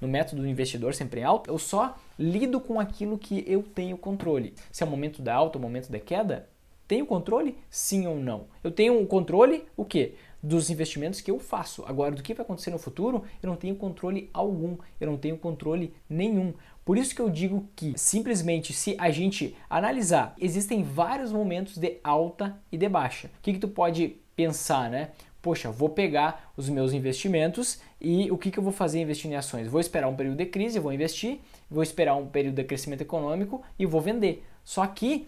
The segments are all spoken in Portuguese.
no método do investidor sempre em alta, eu só lido com aquilo que eu tenho controle. Se é o momento da alta ou o momento da queda, tenho controle? Sim ou não? Eu tenho um controle o quê? Dos investimentos que eu faço. Agora, do que vai acontecer no futuro, eu não tenho controle algum, eu não tenho controle nenhum. Por isso que eu digo que simplesmente se a gente analisar, existem vários momentos de alta e de baixa. O que, que tu pode pensar, né? poxa, vou pegar os meus investimentos e o que, que eu vou fazer investindo em ações? Vou esperar um período de crise, vou investir, vou esperar um período de crescimento econômico e vou vender. Só que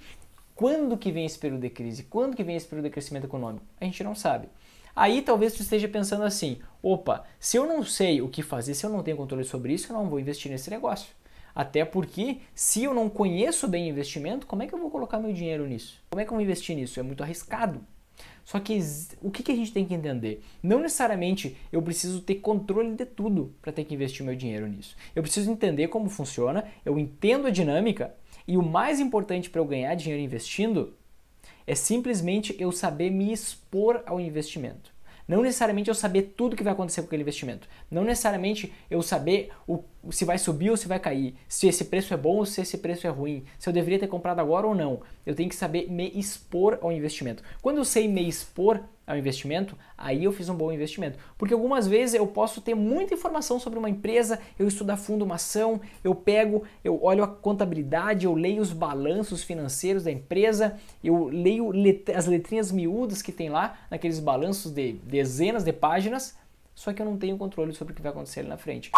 quando que vem esse período de crise? Quando que vem esse período de crescimento econômico? A gente não sabe. Aí talvez você esteja pensando assim: opa, se eu não sei o que fazer, se eu não tenho controle sobre isso, eu não vou investir nesse negócio. Até porque, se eu não conheço bem investimento, como é que eu vou colocar meu dinheiro nisso? Como é que eu vou investir nisso? É muito arriscado. Só que o que, que a gente tem que entender? Não necessariamente eu preciso ter controle de tudo para ter que investir meu dinheiro nisso. Eu preciso entender como funciona, eu entendo a dinâmica e o mais importante para eu ganhar dinheiro investindo é simplesmente eu saber me expor ao investimento. Não necessariamente eu saber tudo que vai acontecer com aquele investimento. Não necessariamente eu saber o, se vai subir ou se vai cair, se esse preço é bom ou se esse preço é ruim, se eu deveria ter comprado agora ou não. Eu tenho que saber me expor ao investimento. Quando eu sei me expor, é um investimento, aí eu fiz um bom investimento. Porque algumas vezes eu posso ter muita informação sobre uma empresa, eu estudo a fundo uma ação, eu pego, eu olho a contabilidade, eu leio os balanços financeiros da empresa, eu leio let as letrinhas miúdas que tem lá, naqueles balanços de dezenas de páginas, só que eu não tenho controle sobre o que vai acontecer ali na frente.